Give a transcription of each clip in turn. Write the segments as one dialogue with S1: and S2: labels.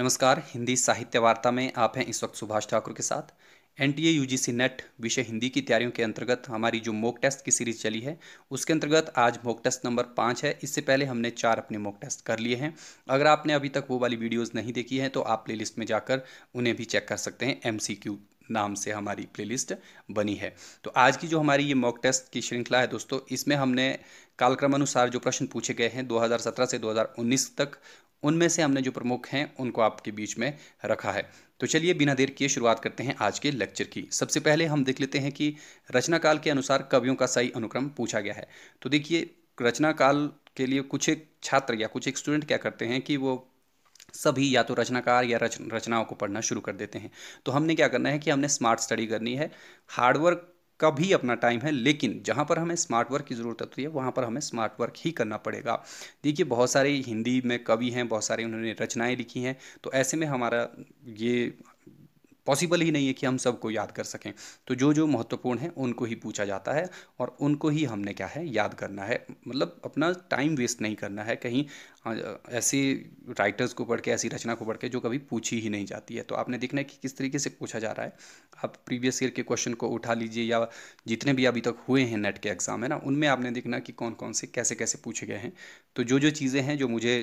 S1: नमस्कार हिंदी साहित्य वार्ता में आप हैं इस वक्त सुभाष ठाकुर के साथ N T A U G C NET विषय हिंदी की तैयारियों के अंतर्गत हमारी जो मॉक टेस्ट की सीरीज चली है उसके अंतर्गत आज मॉक टेस्ट नंबर पाँच है इससे पहले हमने चार अपने मॉक टेस्ट कर लिए हैं अगर आपने अभी तक वो वाली वीडियोज़ नहीं देखी हैं तो आप प्ले में जाकर उन्हें भी चेक कर सकते हैं एम सी क्यू नाम से हमारी प्ले बनी है तो आज की जो हमारी ये मॉक टेस्ट की श्रृंखला है दोस्तों इसमें हमने कालक्रम अनुसार जो प्रश्न पूछे गए हैं 2017 से 2019 तक उनमें से हमने जो प्रमुख हैं उनको आपके बीच में रखा है तो चलिए बिना देर किए शुरुआत करते हैं आज के लेक्चर की सबसे पहले हम देख लेते हैं कि रचनाकाल के अनुसार कवियों का सही अनुक्रम पूछा गया है तो देखिए रचनाकाल के लिए कुछ एक छात्र या कुछ एक स्टूडेंट क्या करते हैं कि वो सभी या तो रचनाकार या रच रचनाओं को पढ़ना शुरू कर देते हैं तो हमने क्या करना है कि हमने स्मार्ट स्टडी करनी है हार्डवर्क का भी अपना टाइम है लेकिन जहाँ पर हमें स्मार्ट वर्क की ज़रूरत होती है वहाँ पर हमें स्मार्ट वर्क ही करना पड़ेगा देखिए बहुत सारे हिंदी में कवि हैं बहुत सारे उन्होंने रचनाएँ लिखी हैं तो ऐसे में हमारा ये पॉसिबल ही नहीं है कि हम सबको याद कर सकें तो जो जो महत्वपूर्ण है उनको ही पूछा जाता है और उनको ही हमने क्या है याद करना है मतलब अपना टाइम वेस्ट नहीं करना है कहीं ऐसी राइटर्स को पढ़ के ऐसी रचना को पढ़ के जो कभी पूछी ही नहीं जाती है तो आपने देखना है कि किस तरीके से पूछा जा रहा है आप प्रीवियस ईयर के क्वेश्चन को उठा लीजिए या जितने भी अभी तक हुए हैं नेट के एग्ज़ाम है ना उनमें आपने देखना कि कौन कौन से कैसे कैसे पूछे गए हैं तो जो जो चीज़ें हैं जो मुझे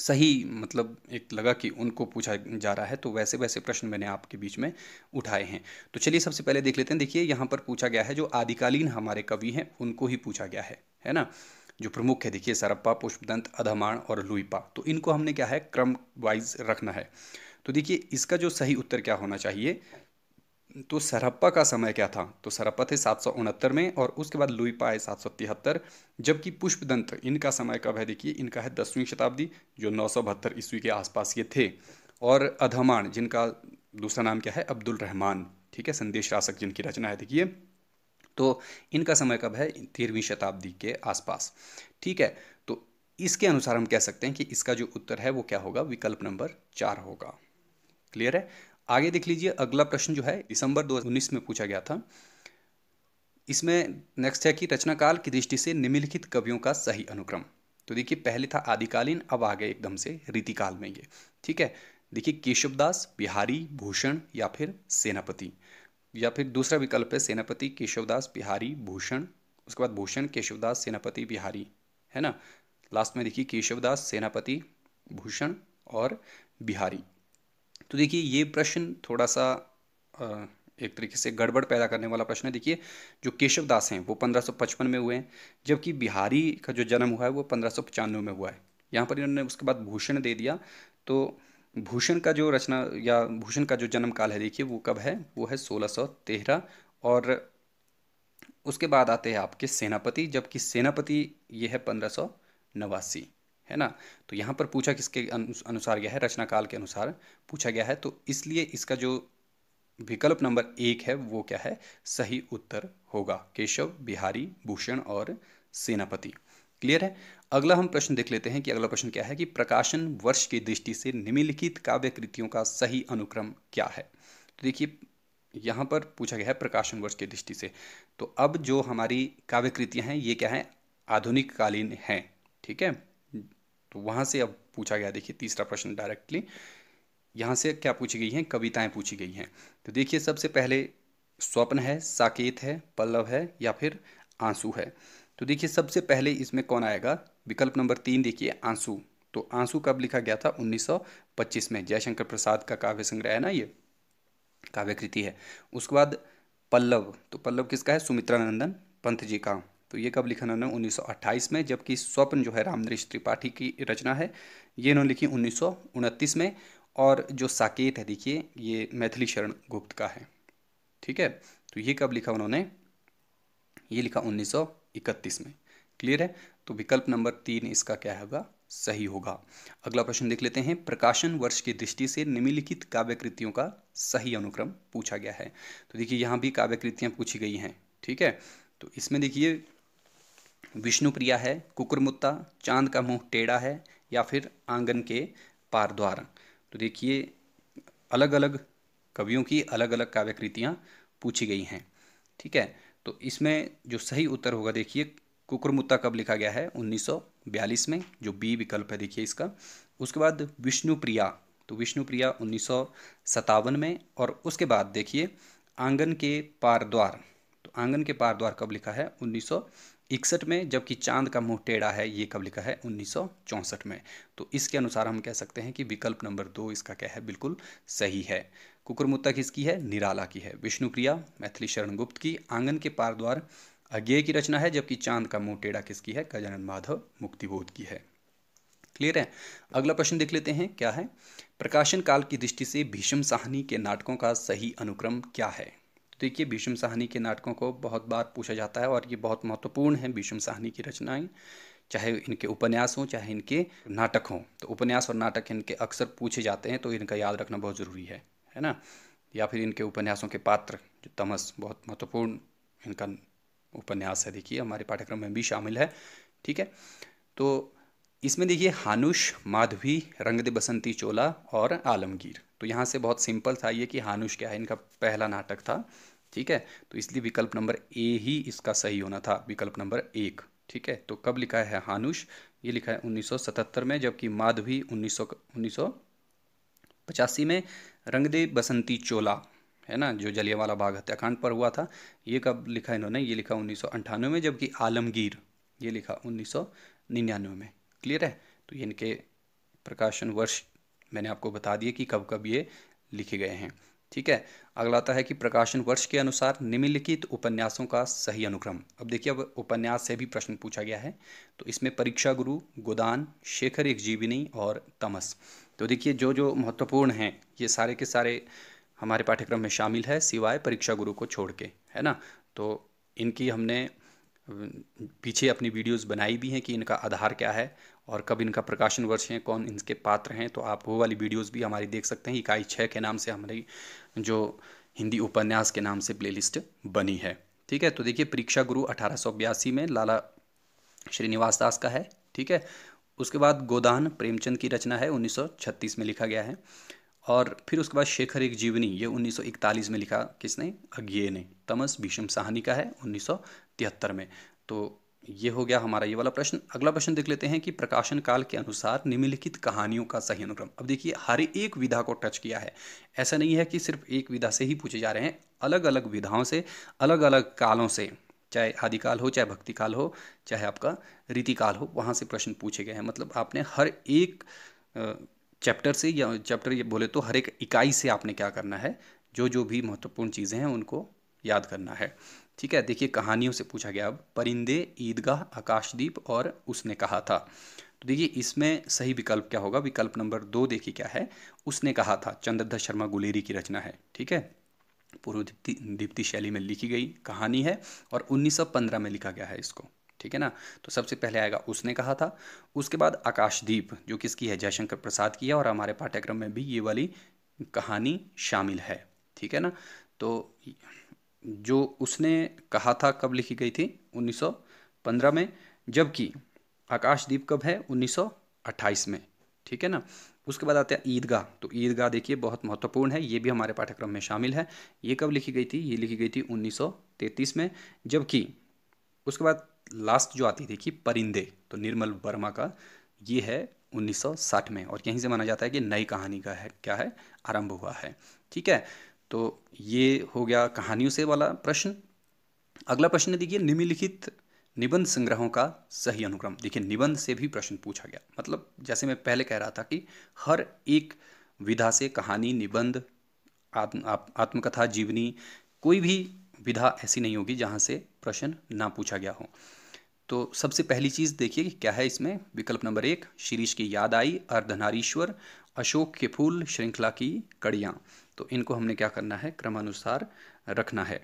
S1: सही मतलब एक लगा कि उनको पूछा जा रहा है तो वैसे वैसे प्रश्न मैंने आपके बीच में उठाए हैं तो चलिए सबसे पहले देख लेते हैं देखिए यहाँ पर पूछा गया है जो आदिकालीन हमारे कवि हैं उनको ही पूछा गया है है ना जो प्रमुख है देखिए सरप्पा पुष्पदंत अधमाण और लुईपा तो इनको हमने क्या है क्रम वाइज रखना है तो देखिए इसका जो सही उत्तर क्या होना चाहिए तो सरप्पा का समय क्या था तो सरप्पा थे सात सौ उनहत्तर में और उसके बाद लुईपा है सात सौ तिहत्तर जबकि पुष्पदंत इनका समय कब है देखिए इनका है दसवीं शताब्दी जो नौ सौ बहत्तर ईस्वी के आसपास ये थे और अधमान जिनका दूसरा नाम क्या है अब्दुल रहमान ठीक है संदेश शासक जिनकी रचना है देखिए तो इनका समय कब है तेरहवीं शताब्दी के आसपास ठीक है तो इसके अनुसार हम कह सकते हैं कि इसका जो उत्तर है वो क्या होगा विकल्प नंबर चार होगा क्लियर है आगे देख लीजिए अगला प्रश्न जो है दिसंबर 2019 में पूछा गया था इसमें नेक्स्ट है कि रचनाकाल की दृष्टि से निम्नलिखित कवियों का सही अनुक्रम तो देखिए पहले था आदिकालीन अब आ गए एकदम से रीतिकाल में ये ठीक है देखिए केशवदास बिहारी भूषण या फिर सेनापति या फिर दूसरा विकल्प है सेनापति केशवदास बिहारी भूषण उसके बाद भूषण केशवदास सेनापति बिहारी है ना लास्ट में देखिए केशवदास सेनापति भूषण और बिहारी तो देखिए ये प्रश्न थोड़ा सा एक तरीके से गड़बड़ पैदा करने वाला प्रश्न है देखिए जो केशव दास हैं वो 1555 में हुए हैं जबकि बिहारी का जो जन्म हुआ है वो पंद्रह में हुआ है यहाँ पर इन्होंने उसके बाद भूषण दे दिया तो भूषण का जो रचना या भूषण का जो जन्म काल है देखिए वो कब है वो है सोलह और उसके बाद आते हैं आपके सेनापति जबकि सेनापति ये है पंद्रह नवासी है ना तो यहाँ पर पूछा किसके अनुसार गया है रचनाकाल के अनुसार पूछा गया है तो इसलिए इसका जो विकल्प नंबर एक है वो क्या है सही उत्तर होगा केशव बिहारी भूषण और सेनापति क्लियर है अगला हम प्रश्न देख लेते हैं कि अगला प्रश्न क्या है कि प्रकाशन वर्ष की दृष्टि से निम्नलिखित काव्य कृतियों का सही अनुक्रम क्या है तो देखिए यहाँ पर पूछा गया है प्रकाशन वर्ष की दृष्टि से तो अब जो हमारी काव्य कृतियाँ हैं ये क्या है आधुनिक कालीन हैं ठीक है तो वहाँ से अब पूछा गया देखिए तीसरा प्रश्न डायरेक्टली यहाँ से क्या पूछी गई हैं कविताएं पूछी गई हैं तो देखिए सबसे पहले स्वप्न है साकेत है पल्लव है या फिर आंसू है तो देखिए सबसे पहले इसमें कौन आएगा विकल्प नंबर तीन देखिए आंसू तो आंसू कब लिखा गया था 1925 में जयशंकर प्रसाद का काव्य संग्रह है ना ये काव्य कृति है उसके बाद पल्लव तो पल्लव किसका है सुमित्रा नंदन पंथ जी का तो ये कब लिखा उन्होंने 1928 में जबकि स्वप्न जो है रामदेश त्रिपाठी की रचना है ये इन्होंने लिखी उन्नीस में और जो साकेत है देखिए ये मैथिली शरण गुप्त का है ठीक है तो ये कब लिखा उन्होंने ये लिखा 1931 में क्लियर है तो विकल्प नंबर तीन इसका क्या होगा सही होगा अगला प्रश्न देख लेते हैं प्रकाशन वर्ष की दृष्टि से निम्नलिखित काव्यकृतियों का सही अनुक्रम पूछा गया है तो देखिए यहाँ भी काव्यकृतियाँ पूछी गई हैं ठीक है तो इसमें देखिए विष्णुप्रिया है कुकुरमुत्ता चांद का मुंह टेढ़ा है या फिर आंगन के पार द्वार तो देखिए अलग अलग कवियों की अलग अलग काव्य कृतियाँ पूछी गई हैं ठीक है तो इसमें जो सही उत्तर होगा देखिए कुकुरमुत्ता कब लिखा गया है 1942 में जो बी विकल्प है देखिए इसका उसके बाद विष्णुप्रिया तो विष्णुप्रिया उन्नीस में और उसके बाद देखिए आंगन के पार द्वार तो आंगन के पार द्वार कब लिखा है उन्नीस इकसठ में जबकि चांद का मुंह टेढ़ा है ये कब लिखा है उन्नीस में तो इसके अनुसार हम कह सकते हैं कि विकल्प नंबर दो इसका क्या है बिल्कुल सही है कुकुरमुत्ता किसकी है निराला की है विष्णुप्रिया मैथिली शरण गुप्त की आंगन के पारद्वार अज्ञेय की रचना है जबकि चांद का मुंह टेढ़ा किसकी है गजानन माधव मुक्तिबोध की है क्लियर है अगला प्रश्न देख लेते हैं क्या है प्रकाशन काल की दृष्टि से भीषम साहनी के नाटकों का सही अनुक्रम क्या है तो देखिए भीष्म साहनी के नाटकों को बहुत बार पूछा जाता है और ये बहुत महत्वपूर्ण है भीष्म साहनी की रचनाएं चाहे इनके उपन्यास हों चाहे इनके नाटक हों तो उपन्यास और नाटक इनके अक्सर पूछे जाते हैं तो इनका याद रखना बहुत ज़रूरी है है ना या फिर इनके उपन्यासों के पात्र जो तमस बहुत महत्वपूर्ण इनका उपन्यास है देखिए हमारे पाठ्यक्रम में भी शामिल है ठीक है तो इसमें देखिए हानुष माधवी रंगदे बसंती चोला और आलमगीर तो यहाँ से बहुत सिंपल था ये कि हानुष क्या है इनका पहला नाटक था ठीक है तो इसलिए विकल्प नंबर ए ही इसका सही होना था विकल्प नंबर एक ठीक है तो कब लिखा है हानुष ये लिखा है 1977 में जबकि माधवी 1900 सौ में रंगदे बसंती चोला है ना जो जलियावाला बाग हत्याकांड पर हुआ था ये कब लिखा इन्होंने ये लिखा उन्नीस में जबकि आलमगीर ये लिखा उन्नीस में क्लियर है तो इनके प्रकाशन वर्ष मैंने आपको बता दिया कि कब कब ये लिखे गए हैं ठीक है अगला आता है कि प्रकाशन वर्ष के अनुसार निम्नलिखित उपन्यासों का सही अनुक्रम अब देखिए अब उपन्यास से भी प्रश्न पूछा गया है तो इसमें परीक्षा गुरु गोदान शेखर एक जीवनी और तमस तो देखिए जो जो महत्वपूर्ण हैं ये सारे के सारे हमारे पाठ्यक्रम में शामिल है सिवाय परीक्षा गुरु को छोड़ के है ना तो इनकी हमने पीछे अपनी वीडियोस बनाई भी हैं कि इनका आधार क्या है और कब इनका प्रकाशन वर्ष है कौन इनके पात्र हैं तो आप वो वाली वीडियोज़ भी हमारी देख सकते हैं इकाई छः के नाम से हमारी जो हिंदी उपन्यास के नाम से प्लेलिस्ट बनी है ठीक है तो देखिए परीक्षा गुरु अठारह में लाला श्रीनिवास दास का है ठीक है उसके बाद गोदान प्रेमचंद की रचना है 1936 में लिखा गया है और फिर उसके बाद शेखर एक जीवनी ये 1941 में लिखा किसने अज्ञे ने तमस भीषम साहनी का है 1973 में तो ये हो गया हमारा ये वाला प्रश्न अगला प्रश्न देख लेते हैं कि प्रकाशन काल के अनुसार निम्नलिखित कहानियों का सही अनुक्रम अब देखिए हर एक विधा को टच किया है ऐसा नहीं है कि सिर्फ एक विधा से ही पूछे जा रहे हैं अलग अलग विधाओं से अलग अलग कालों से चाहे आदिकाल हो चाहे भक्ति काल हो चाहे आपका रीतिकाल हो वहाँ से प्रश्न पूछे गए हैं मतलब आपने हर एक चैप्टर से या चैप्टर ये बोले तो हर एक इकाई से आपने क्या करना है जो जो भी महत्वपूर्ण चीज़ें हैं उनको याद करना है ठीक है देखिए कहानियों से पूछा गया अब परिंदे ईदगाह आकाशदीप और उसने कहा था तो देखिए इसमें सही विकल्प क्या होगा विकल्प नंबर दो देखिए क्या है उसने कहा था चंद्रधर शर्मा गुलेरी की रचना है ठीक है पूर्व दीप्ति दीप्ति शैली में लिखी गई कहानी है और 1915 में लिखा गया है इसको ठीक है ना तो सबसे पहले आएगा उसने कहा था उसके बाद आकाशदीप जो किसकी है जयशंकर प्रसाद की है और हमारे पाठ्यक्रम में भी ये वाली कहानी शामिल है ठीक है ना तो जो उसने कहा था कब लिखी गई थी 1915 में जबकि आकाशदीप कब है 1928 में ठीक है ना उसके बाद आते हैं ईदगाह तो ईदगाह देखिए बहुत महत्वपूर्ण है ये भी हमारे पाठ्यक्रम में शामिल है ये कब लिखी गई थी ये लिखी गई थी 1933 में जबकि उसके बाद लास्ट जो आती कि परिंदे तो निर्मल वर्मा का ये है 1960 में और यहीं से माना जाता है कि नई कहानी का है क्या है आरंभ हुआ है ठीक है तो ये हो गया कहानियों से वाला प्रश्न अगला प्रश्न देखिए निम्नलिखित निबंध संग्रहों का सही अनुक्रम देखिए निबंध से भी प्रश्न पूछा गया मतलब जैसे मैं पहले कह रहा था कि हर एक विधा से कहानी निबंध आत्म आत्मकथा जीवनी कोई भी विधा ऐसी नहीं होगी जहाँ से प्रश्न ना पूछा गया हो तो सबसे पहली चीज़ देखिए कि क्या है इसमें विकल्प नंबर एक शीरीष की याद आई अर्धनारीश्वर अशोक के फूल श्रृंखला की कड़ियाँ तो इनको हमने क्या करना है क्रमानुसार रखना है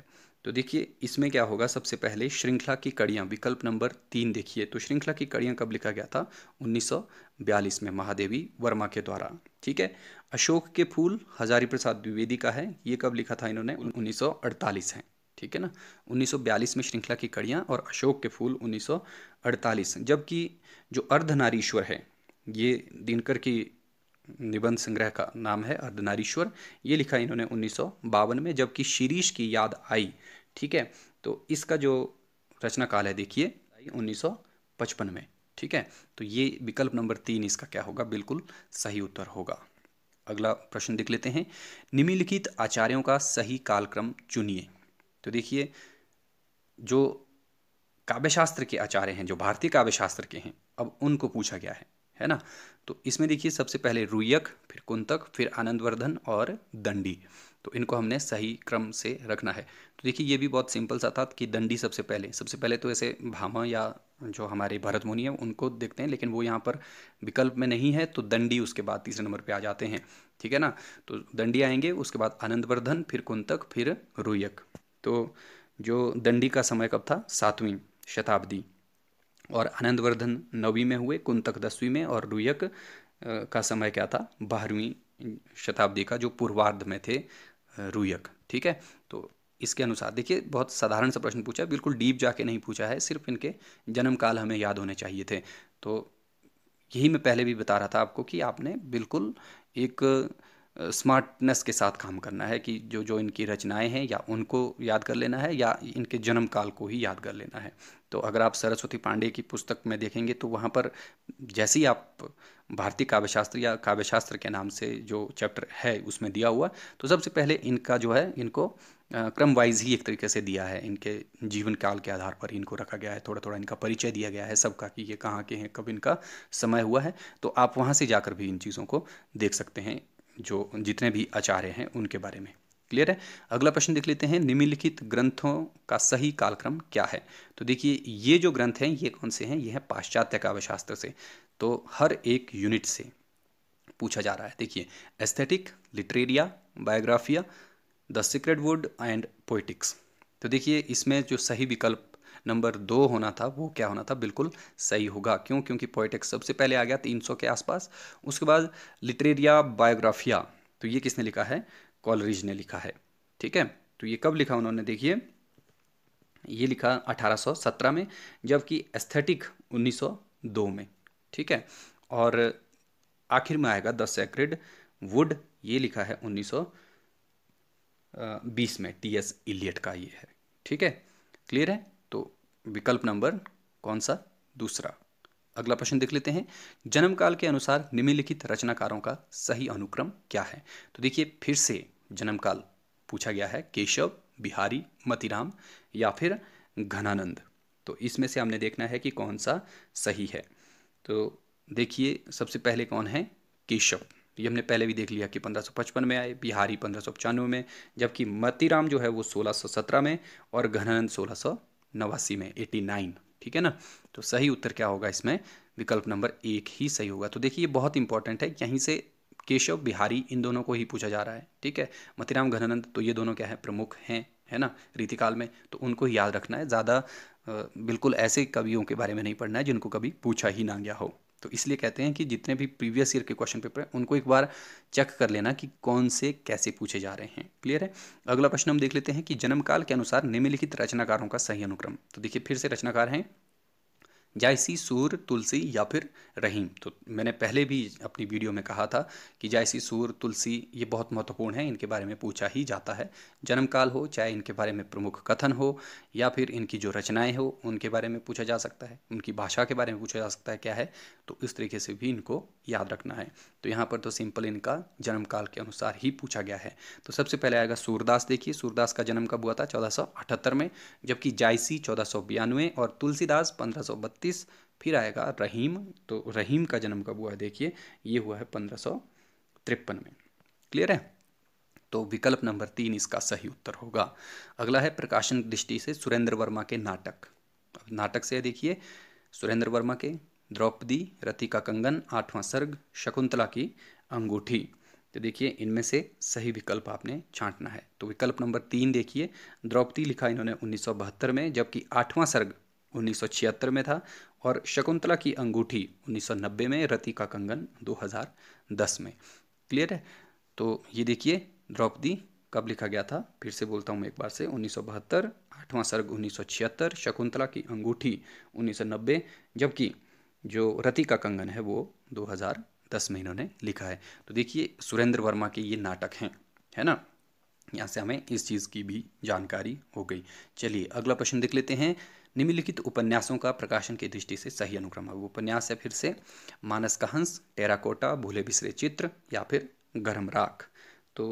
S1: तो देखिए इसमें क्या होगा सबसे पहले श्रृंखला की कड़ियाँ विकल्प नंबर तीन देखिए तो श्रृंखला की कड़ियाँ कब लिखा गया था 1942 में महादेवी वर्मा के द्वारा ठीक है अशोक के फूल हजारी प्रसाद द्विवेदी का है ये कब लिखा था इन्होंने 1948 है ठीक है ना 1942 में श्रृंखला की कड़ियाँ और अशोक के फूल 1948 जबकि जो अर्धनारीश्वर है ये दिनकर की निबंध संग्रह का नाम है अर्धनारीश्वर ये लिखा इन्होंने उन्नीस में जबकि शीरीष की याद आई ठीक है तो इसका जो रचना काल है देखिए उन्नीस में ठीक है तो ये विकल्प नंबर तीन इसका क्या होगा बिल्कुल सही उत्तर होगा अगला प्रश्न देख लेते हैं निम्नलिखित आचार्यों का सही कालक्रम चुनिए तो देखिए जो काव्यशास्त्र के आचार्य हैं जो भारतीय काव्यशास्त्र के हैं अब उनको पूछा गया है है ना तो इसमें देखिए सबसे पहले रुयक फिर कुंतक फिर आनंदवर्धन और दंडी तो इनको हमने सही क्रम से रखना है तो देखिए ये भी बहुत सिंपल सा था कि दंडी सबसे पहले सबसे पहले तो ऐसे भामा या जो हमारे भरत मुनि है उनको देखते हैं लेकिन वो यहाँ पर विकल्प में नहीं है तो दंडी उसके बाद तीसरे नंबर पे आ जाते हैं ठीक है ना तो दंडी आएंगे उसके बाद आनंदवर्धन फिर कुंतक फिर रुयक तो जो दंडी का समय कब था सातवीं शताब्दी और आनंदवर्धन नवी में हुए कुंतक दसवीं में और रुयक का समय क्या था बारहवीं शताब्दी का जो पूर्वार्ध में थे रुयक ठीक है तो इसके अनुसार देखिए बहुत साधारण सा प्रश्न पूछा बिल्कुल डीप जाके नहीं पूछा है सिर्फ इनके जन्म काल हमें याद होने चाहिए थे तो यही मैं पहले भी बता रहा था आपको कि आपने बिल्कुल एक स्मार्टनेस के साथ काम करना है कि जो जो इनकी रचनाएं हैं या उनको याद कर लेना है या इनके जन्म काल को ही याद कर लेना है तो अगर आप सरस्वती पांडे की पुस्तक में देखेंगे तो वहाँ पर जैसे ही आप भारतीय काव्यशास्त्र या काव्यशास्त्र के नाम से जो चैप्टर है उसमें दिया हुआ तो सबसे पहले इनका जो है इनको क्रम वाइज ही एक तरीके से दिया है इनके जीवन काल के आधार पर इनको रखा गया है थोड़ा थोड़ा इनका परिचय दिया गया है सबका कि ये कहाँ के हैं कब इनका समय हुआ है तो आप वहाँ से जाकर भी इन चीज़ों को देख सकते हैं जो जितने भी आचार्य हैं उनके बारे में क्लियर है अगला प्रश्न देख लेते हैं निम्नलिखित ग्रंथों का सही कालक्रम क्या है तो देखिए ये जो ग्रंथ हैं ये कौन से हैं ये है पाश्चात्य काव्यशास्त्र से तो हर एक यूनिट से पूछा जा रहा है देखिए aesthetic Literaria Biographia the secret wood and poetics तो देखिए इसमें जो सही विकल्प नंबर दो होना था वो क्या होना था बिल्कुल सही होगा क्यों क्योंकि पोइटिक्स सबसे पहले आ गया तीन सौ के आसपास उसके बाद लिटरेरिया बायोग्राफिया तो ये किसने लिखा है कॉलरिज ने लिखा है ठीक है तो ये कब लिखा उन्होंने देखिए ये लिखा 1817 में जबकि एस्थेटिक 1902 में ठीक है और आखिर में आएगा द सेक्रेड वुड ये लिखा है 1920 में टी एस इलियट का ये है ठीक है क्लियर है विकल्प नंबर कौन सा दूसरा अगला प्रश्न देख लेते हैं जन्म काल के अनुसार निम्नलिखित रचनाकारों का सही अनुक्रम क्या है तो देखिए फिर से जन्म काल पूछा गया है केशव बिहारी मतीराम या फिर घनानंद तो इसमें से हमने देखना है कि कौन सा सही है तो देखिए सबसे पहले कौन है केशव ये हमने पहले भी देख लिया कि 1555 में आए बिहारी पंद्रह में जबकि मतीराम जो है वो 1617 में और घनानंद सौ नवासी में एटी नाइन ठीक है ना तो सही उत्तर क्या होगा इसमें विकल्प नंबर एक ही सही होगा तो देखिए ये बहुत इंपॉर्टेंट है यहीं से केशव बिहारी इन दोनों को ही पूछा जा रहा है ठीक है मतिराम घनानंद तो ये दोनों क्या है प्रमुख हैं है ना रीतिकाल में तो उनको ही याद रखना है ज़्यादा बिल्कुल ऐसे कवियों के बारे में नहीं पढ़ना है जिनको कभी पूछा ही ना गया हो तो इसलिए कहते हैं कि जितने भी प्रीवियस ईयर के क्वेश्चन पेपर हैं उनको एक बार चेक कर लेना कि कौन से कैसे पूछे जा रहे हैं क्लियर है अगला प्रश्न हम देख लेते हैं कि जन्मकाल के अनुसार निम्नलिखित रचनाकारों का सही अनुक्रम तो देखिए फिर से रचनाकार हैं या इसी सूर तुलसी या फिर रहीम तो मैंने पहले भी अपनी वीडियो में कहा था कि जायसी सूर तुलसी ये बहुत महत्वपूर्ण है इनके बारे में पूछा ही जाता है जन्मकाल हो चाहे इनके बारे में प्रमुख कथन हो या फिर इनकी जो रचनाएं हो उनके बारे में पूछा जा सकता है उनकी भाषा के बारे में पूछा जा सकता है क्या है तो इस तरीके से भी इनको याद रखना है तो यहाँ पर तो सिंपल इनका जन्मकाल के अनुसार ही पूछा गया है तो सबसे पहले आएगा सूरदास देखिए सूरदास का जन्म कब हुआ था चौदह में जबकि जायसी चौदह और तुलसीदास पंद्रह छत्तीस फिर आएगा रहीम तो रहीम का जन्म कब हुआ है देखिए ये हुआ है पंद्रह सौ तिरपन में क्लियर है तो विकल्प नंबर तीन इसका सही उत्तर होगा अगला है प्रकाशन दृष्टि से सुरेंद्र वर्मा के नाटक नाटक से देखिए सुरेंद्र वर्मा के द्रौपदी रति का कंगन आठवां सर्ग शकुंतला की अंगूठी तो देखिए इनमें से सही विकल्प आपने छांटना है तो विकल्प नंबर तीन देखिए द्रौपदी लिखा इन्होंने उन्नीस में जबकि आठवां सर्ग 1976 में था और शकुंतला की अंगूठी 1990 में रति का कंगन 2010 में क्लियर है तो ये देखिए द्रौपदी कब लिखा गया था फिर से बोलता हूँ मैं एक बार से उन्नीस सौ बहत्तर आठवां सर्ग छिहत्तर शकुंतला की अंगूठी 1990 जबकि जो रति का कंगन है वो 2010 में इन्होंने लिखा है तो देखिए सुरेंद्र वर्मा के ये नाटक हैं है ना यहाँ से हमें इस चीज़ की भी जानकारी हो गई चलिए अगला प्रश्न देख लेते हैं निम्नलिखित उपन्यासों का प्रकाशन की दृष्टि से सही अनुक्रम है उपन्यास है फिर से मानस का हंस टेराकोटा भूले बिसरे चित्र या फिर गर्म राख तो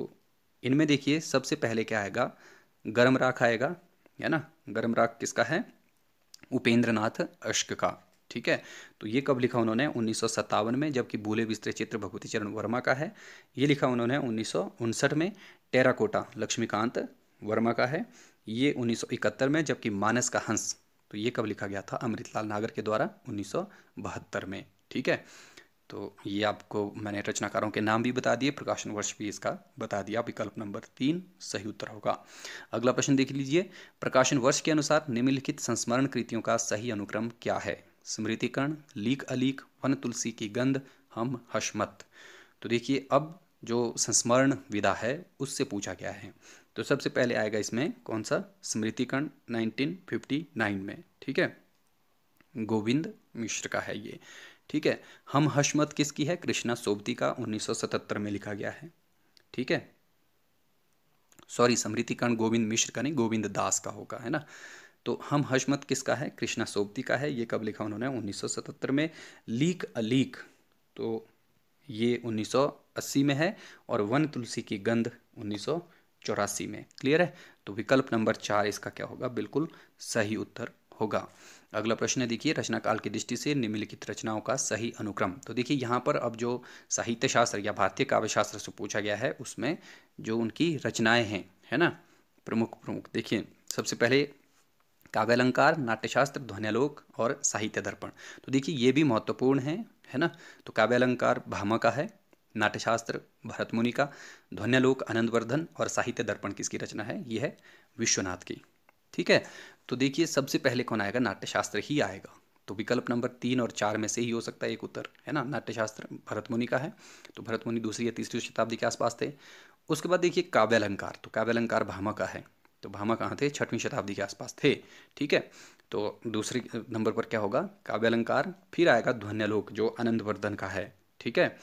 S1: इनमें देखिए सबसे पहले क्या आएगा गर्म राख आएगा है ना गर्म राख किसका है उपेंद्र नाथ अश्क का ठीक है तो ये कब लिखा उन्होंने उन्नीस में जबकि भूले बिस्तरे चित्र भगवती चरण वर्मा का है ये लिखा उन्होंने उन्नीस में टेराकोटा लक्ष्मीकांत वर्मा का है ये 1971 में जबकि मानस का हंस तो ये कब लिखा गया था अमृतलाल नागर के द्वारा उन्नीस में ठीक है तो ये आपको मैंने रचनाकारों के नाम भी बता दिए प्रकाशन वर्ष भी इसका बता दिया विकल्प नंबर तीन सही उत्तर होगा अगला प्रश्न देख लीजिए प्रकाशन वर्ष के अनुसार निम्नलिखित संस्मरण कृतियों का सही अनुक्रम क्या है स्मृतिकरण लीक अलीक वन तुलसी की गंध हम हशमत तो देखिए अब जो संस्मरण विधा है उससे पूछा गया है तो सबसे पहले आएगा इसमें कौन सा स्मृतिकर्ण 1959 में ठीक है गोविंद मिश्र का है ये ठीक है हम हशमत किसकी है कृष्णा सोबती का 1977 में लिखा गया है ठीक है सॉरी स्मृतिकर्ण गोविंद मिश्र का नहीं गोविंद दास का होगा है ना तो हम हशमत किसका है कृष्णा सोबती का है ये कब लिखा उन्होंने 1977 में लीक अलीक तो ये 1980 में है और वन तुलसी की गंध चौरासी में क्लियर है तो विकल्प नंबर चार इसका क्या होगा बिल्कुल सही उत्तर होगा अगला प्रश्न देखिए रचनाकाल की दृष्टि से निम्नलिखित रचनाओं का सही अनुक्रम तो देखिए यहाँ पर अब जो साहित्य शास्त्र या भारतीय काव्य शास्त्र से पूछा गया है उसमें जो उनकी रचनाएं हैं है ना प्रमुख प्रमुख देखिए सबसे पहले अलंकार नाट्यशास्त्र ध्वनियालोक और साहित्य दर्पण तो देखिए ये भी महत्वपूर्ण है है ना तो अलंकार भामा का है नाट्यशास्त्र भरत मुनि का ध्वन्यलोक आनंदवर्धन और साहित्य दर्पण किसकी रचना है ये है विश्वनाथ की ठीक है तो देखिए सबसे पहले कौन आएगा नाट्यशास्त्र ही आएगा तो विकल्प नंबर तीन और चार में से ही हो सकता है एक उत्तर है ना नाट्यशास्त्र भरत मुनि का है तो भरत मुनि दूसरी या तीसरी शताब्दी के आसपास थे उसके बाद देखिए काव्य अलंकार तो काव्य अलंकार भामा का है तो भामा कहाँ थे छठवीं शताब्दी के आसपास थे ठीक है तो दूसरे नंबर पर क्या होगा काव्य अलंकार फिर आएगा ध्वन्यलोक जो आनंदवर्धन का है ठीक है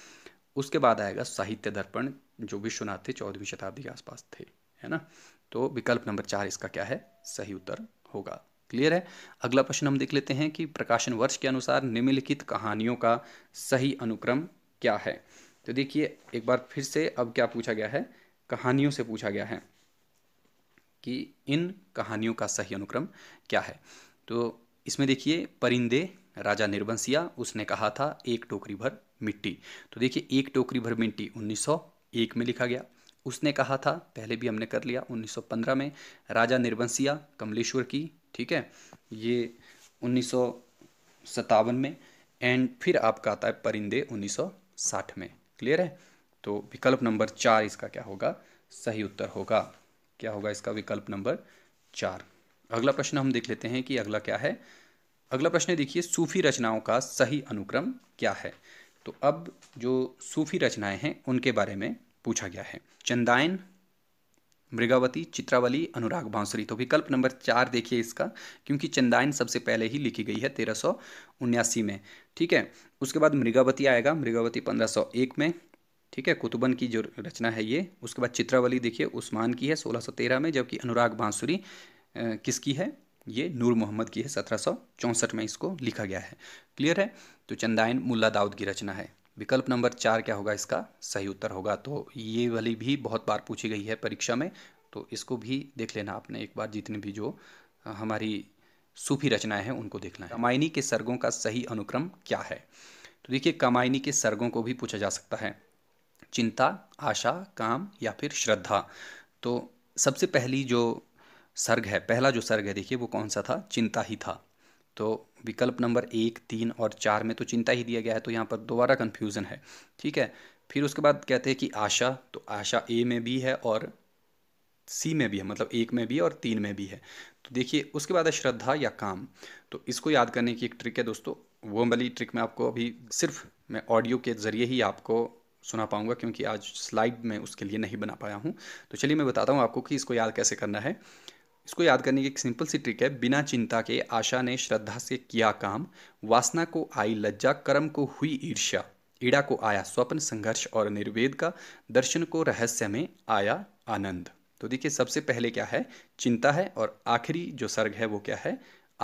S1: उसके बाद आएगा साहित्य दर्पण जो विश्वनाथ थे चौदहवीं शताब्दी के आसपास थे है ना तो विकल्प नंबर चार इसका क्या है सही उत्तर होगा क्लियर है अगला प्रश्न हम देख लेते हैं कि प्रकाशन वर्ष के अनुसार निम्नलिखित कहानियों का सही अनुक्रम क्या है तो देखिए एक बार फिर से अब क्या पूछा गया है कहानियों से पूछा गया है कि इन कहानियों का सही अनुक्रम क्या है तो इसमें देखिए परिंदे राजा निर्वंशिया उसने कहा था एक टोकरी भर मिट्टी तो देखिए एक टोकरी भर मिट्टी 1901 में लिखा गया उसने कहा था पहले भी हमने कर लिया 1915 में राजा निर्वंशिया कमलेश्वर की ठीक है ये उन्नीस में एंड फिर आपका आता है परिंदे 1960 में क्लियर है तो विकल्प नंबर चार इसका क्या होगा सही उत्तर होगा क्या होगा इसका विकल्प नंबर चार अगला प्रश्न हम देख लेते हैं कि अगला क्या है अगला प्रश्न देखिए सूफी रचनाओं का सही अनुक्रम क्या है तो अब जो सूफी रचनाएं हैं उनके बारे में पूछा गया है चंदायन मृगावती चित्रावली अनुराग बांसुरी तो विकल्प नंबर चार देखिए इसका क्योंकि चंदायन सबसे पहले ही लिखी गई है तेरह में ठीक है उसके बाद मृगावती आएगा मृगावती 1501 में ठीक है कुतुबन की जो रचना है ये उसके बाद चित्रावली देखिए उस्मान की है 1613 में जबकि अनुराग बांसुरी किसकी है ये नूर मोहम्मद की है सत्रह में इसको लिखा गया है क्लियर है तो चंदायन मुल्ला दाऊद की रचना है विकल्प नंबर चार क्या होगा इसका सही उत्तर होगा तो ये वाली भी बहुत बार पूछी गई है परीक्षा में तो इसको भी देख लेना आपने एक बार जितनी भी जो हमारी सूफी रचनाएं हैं उनको देखना है कामायनी के सर्गों का सही अनुक्रम क्या है तो देखिए कमाइनी के सर्गों को भी पूछा जा सकता है चिंता आशा काम या फिर श्रद्धा तो सबसे पहली जो सर्ग है पहला जो सर्ग है देखिए वो कौन सा था चिंता ही था तो विकल्प नंबर एक तीन और चार में तो चिंता ही दिया गया है तो यहाँ पर दोबारा कन्फ्यूज़न है ठीक है फिर उसके बाद कहते हैं कि आशा तो आशा ए में भी है और सी में भी है मतलब एक में भी है और तीन में भी है तो देखिए उसके बाद है श्रद्धा या काम तो इसको याद करने की एक ट्रिक है दोस्तों वो वाली ट्रिक मैं आपको अभी सिर्फ मैं ऑडियो के ज़रिए ही आपको सुना पाऊंगा क्योंकि आज स्लाइड में उसके लिए नहीं बना पाया हूँ तो चलिए मैं बताता हूँ आपको कि इसको याद कैसे करना है इसको याद करने की एक सिंपल सी ट्रिक है बिना चिंता के आशा ने श्रद्धा से किया काम वासना को आई लज्जा कर्म को हुई ईर्ष्या ईड़ा को आया स्वप्न संघर्ष और निर्वेद का दर्शन को रहस्य में आया आनंद तो देखिए सबसे पहले क्या है चिंता है और आखिरी जो सर्ग है वो क्या है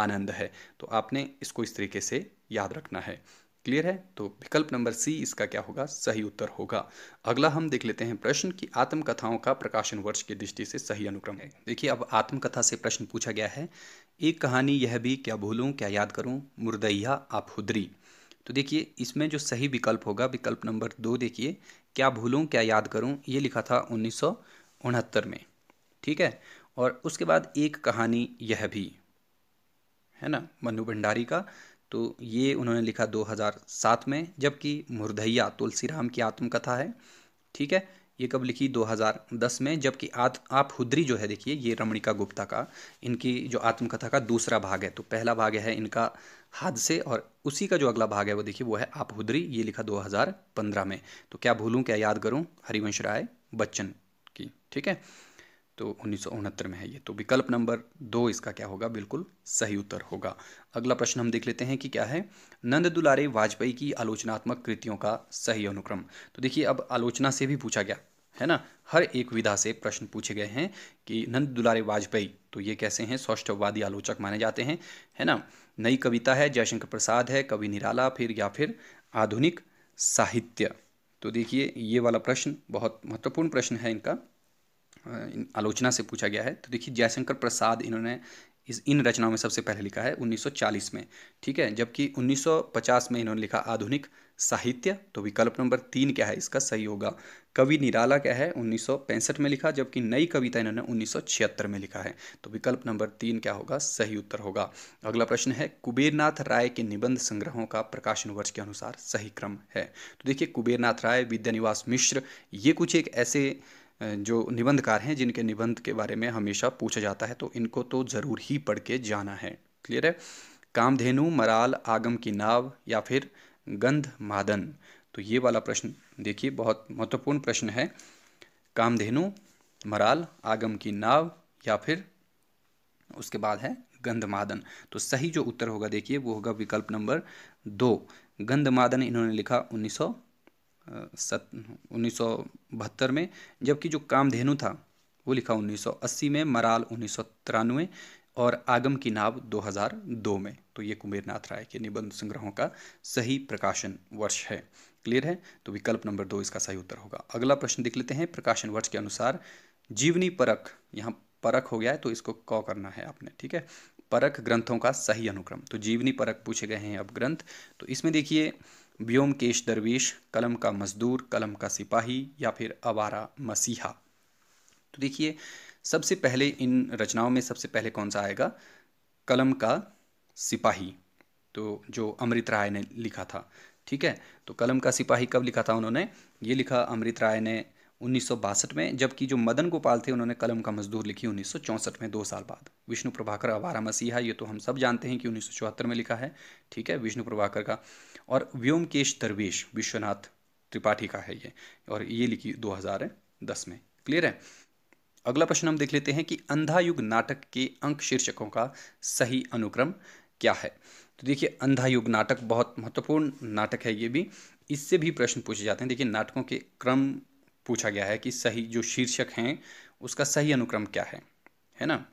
S1: आनंद है तो आपने इसको इस तरीके से याद रखना है क्लियर है तो विकल्प नंबर सी इसका क्या होगा सही उत्तर होगा अगला हम देख लेते हैं प्रश्न की आत्मकथाओं का प्रकाशन वर्ष की दृष्टि से सही अनुक्रम है देखिए अब आत्मकथा से प्रश्न पूछा गया है एक कहानी यह भी क्या भूलूँ क्या याद करूँ मुर्दैया आप हुदरी तो देखिए इसमें जो सही विकल्प होगा विकल्प नंबर दो देखिए क्या भूलूँ क्या याद करूँ ये लिखा था उन्नीस में ठीक है और उसके बाद एक कहानी यह भी है ना मनु भंडारी का तो ये उन्होंने लिखा 2007 में जबकि मुरधैया तुलसीराम की आत्मकथा है ठीक है ये कब लिखी 2010 में जबकि आत आप हुद्री जो है देखिए ये रमणिका गुप्ता का इनकी जो आत्मकथा का दूसरा भाग है तो पहला भाग है इनका हादसे और उसी का जो अगला भाग है वो देखिए वो है आप हुद्री ये लिखा 2015 में तो क्या भूलूँ क्या याद करूँ हरिवंश राय बच्चन की ठीक है तो उन्नीस में है ये तो विकल्प नंबर दो इसका क्या होगा बिल्कुल सही उत्तर होगा अगला प्रश्न हम देख लेते हैं कि क्या है नंद दुलारे वाजपेयी की आलोचनात्मक कृतियों का सही अनुक्रम तो देखिए अब आलोचना से भी पूछा गया है ना हर एक विधा से प्रश्न पूछे गए हैं कि नंद दुलारे वाजपेयी तो ये कैसे हैं सौष्ठववादी आलोचक माने जाते हैं है ना नई कविता है जयशंकर प्रसाद है कवि निराला फिर या फिर आधुनिक साहित्य तो देखिए ये वाला प्रश्न बहुत महत्वपूर्ण प्रश्न है इनका इन आलोचना से पूछा गया है तो देखिए जयशंकर प्रसाद इन्होंने इस इन रचनाओं में सबसे पहले लिखा है 1940 में ठीक है जबकि 1950 में इन्होंने लिखा आधुनिक साहित्य तो विकल्प नंबर तीन क्या है इसका सही होगा कवि निराला क्या है 1965 में लिखा जबकि नई कविता इन्होंने 1976 में लिखा है तो विकल्प नंबर तीन क्या होगा सही उत्तर होगा अगला प्रश्न है कुबेरनाथ राय के निबंध संग्रहों का प्रकाशन वर्ष के अनुसार सही क्रम है तो देखिए कुबेरनाथ राय विद्यानिवास मिश्र ये कुछ एक ऐसे जो निबंधकार हैं जिनके निबंध के बारे में हमेशा पूछा जाता है तो इनको तो ज़रूर ही पढ़ के जाना है क्लियर है कामधेनु मराल आगम की नाव या फिर गंध मादन तो ये वाला प्रश्न देखिए बहुत महत्वपूर्ण प्रश्न है कामधेनु मराल आगम की नाव या फिर उसके बाद है गंधमादन तो सही जो उत्तर होगा देखिए वो होगा विकल्प नंबर दो गंधमादन इन्होंने लिखा उन्नीस सौ सत उन्नीस में जबकि जो कामधेनु था वो लिखा 1980 में मराल उन्नीस और आगम की नाव 2002 में तो ये कुमेरनाथ राय के निबंध संग्रहों का सही प्रकाशन वर्ष है क्लियर है तो विकल्प नंबर दो इसका सही उत्तर होगा अगला प्रश्न देख लेते हैं प्रकाशन वर्ष के अनुसार जीवनी परख यहाँ परख हो गया है तो इसको कौ करना है आपने ठीक है परख ग्रंथों का सही अनुक्रम तो जीवनी परख पूछे गए हैं अब ग्रंथ तो इसमें देखिए व्योमकेश दरवेश कलम का मजदूर कलम का सिपाही या फिर अवारा मसीहा तो देखिए सबसे पहले इन रचनाओं में सबसे पहले कौन सा आएगा कलम का सिपाही तो जो अमृत राय ने लिखा था ठीक है तो कलम का सिपाही कब लिखा था उन्होंने ये लिखा अमृत राय ने उन्नीस में जबकि जो मदन गोपाल थे उन्होंने कलम का मजदूर लिखी उन्नीस में दो साल बाद विष्णु प्रभाकर अवारा मसीहा ये तो हम सब जानते हैं कि उन्नीस में लिखा है ठीक है विष्णु प्रभाकर का और व्योमकेश दरवेश विश्वनाथ त्रिपाठी का है ये और ये लिखी 2010 में क्लियर है अगला प्रश्न हम देख लेते हैं कि अंधायुग नाटक के अंक शीर्षकों का सही अनुक्रम क्या है तो देखिए अंधायुग नाटक बहुत महत्वपूर्ण नाटक है ये भी इससे भी प्रश्न पूछे जाते हैं देखिए नाटकों के क्रम पूछा गया है कि सही जो शीर्षक हैं उसका सही अनुक्रम क्या है है ना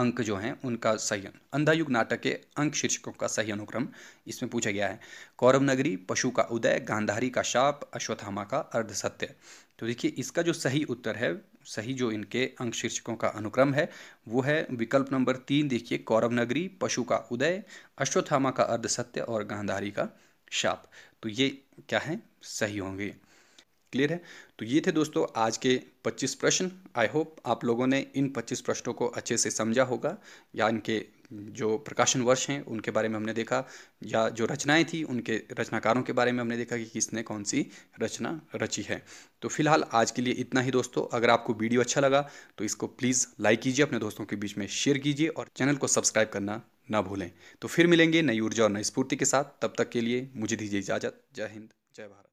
S1: अंक जो हैं उनका सही अंधायुग नाटक के अंक शीर्षकों का सही अनुक्रम इसमें पूछा गया है कौरव नगरी पशु का उदय गांधारी का शाप अश्वत्थामा का अर्धसत्य तो देखिए इसका जो सही उत्तर है सही जो इनके अंक शीर्षकों का अनुक्रम है वो है विकल्प नंबर तीन देखिए कौरव नगरी पशु का उदय अश्वत्थामा का अर्धसत्य और गांधारी का शाप तो ये क्या है सही होंगे क्लियर है तो ये थे दोस्तों आज के 25 प्रश्न आई होप आप लोगों ने इन 25 प्रश्नों को अच्छे से समझा होगा या इनके जो प्रकाशन वर्ष हैं उनके बारे में हमने देखा या जो रचनाएं थी उनके रचनाकारों के बारे में हमने देखा कि किसने कौन सी रचना रची है तो फिलहाल आज के लिए इतना ही दोस्तों अगर आपको वीडियो अच्छा लगा तो इसको प्लीज़ लाइक कीजिए अपने दोस्तों के बीच में शेयर कीजिए और चैनल को सब्सक्राइब करना ना भूलें तो फिर मिलेंगे नई ऊर्जा और नई स्फूर्ति के साथ तब तक के लिए मुझे दीजिए इजाज़त जय हिंद जय भारत